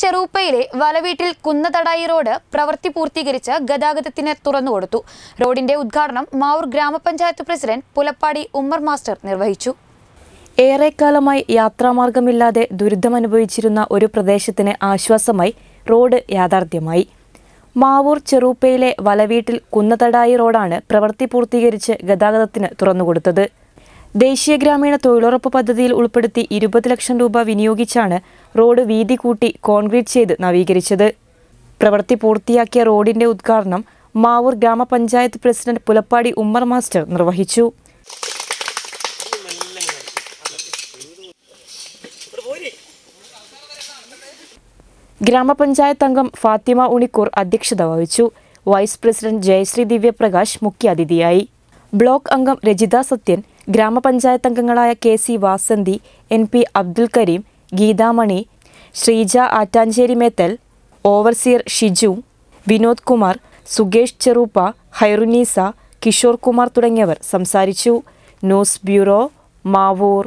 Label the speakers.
Speaker 1: ചെറൂപ്പയിലെ വലവീട്ടിൽ കുന്നതടായി road പ്രവൃത്തി പൂർത്തീകരിച്ച് ഗതാഗതത്തിന് തുറന്നുകൊടുത്തു റോഡിന്റെ ഉദ്ഘാടനം മാവൂർ ഗ്രാമപഞ്ചായത്ത് പ്രസിഡന്റ് പുലപ്പാടി ഉമ്മർ മാസ്റ്റർ നിർവഹിച്ചു
Speaker 2: ഏറെക്കാലമായി യാത്രാമാർഗമില്ലാതെ ദുരിതമനുഭവിച്ചിരുന്ന ഒരു പ്രദേശത്തിന് ആശ്വാസമായി റോഡ് യാഥാർത്ഥ്യമായി മാവൂർ ചെറൂപ്പയിലെ വലവീട്ടിൽ കുന്നതടായി റോഡാണ് പ്രവൃത്തി പൂർത്തീകരിച്ച് ഗതാഗതത്തിന് തുറന്നുകൊടുത്തത് ദേശീയ ഗ്രാമീണ തൊഴിലുറപ്പ് പദ്ധതിയിൽ ഉൾപ്പെടുത്തി ഇരുപത് ലക്ഷം രൂപ വിനിയോഗിച്ചാണ് റോഡ് വീതി കൂട്ടി കോൺക്രീറ്റ് ചെയ്ത് നവീകരിച്ചത് പ്രവൃത്തി പൂർത്തിയാക്കിയ റോഡിന്റെ ഉദ്ഘാടനം മാവൂർ ഗ്രാമപഞ്ചായത്ത് പ്രസിഡന്റ് പുലപ്പാടി ഉമ്മർ മാസ്റ്റർ നിർവഹിച്ചു ഗ്രാമപഞ്ചായത്ത് അംഗം ഫാത്തിമ ഉണിക്കൂർ അധ്യക്ഷത വഹിച്ചു വൈസ് പ്രസിഡന്റ് ജയശ്രീ ദിവ്യപ്രകാശ് മുഖ്യാതിഥിയായി ബ്ലോക്ക് അംഗം രജിത സത്യൻ ഗ്രാമപഞ്ചായത്ത് അംഗങ്ങളായ K C Vasanthi N P Abdul Kareem Geethamani Sreeja Attancheri Methal overseer Shiju Vinod Kumar Sukesh Cheruppa Hairunisa Kishore Kumar തുടങ്ങിയവർ സംസാരിച്ചു ന്യൂസ് ബ്യൂറോ മാവൂർ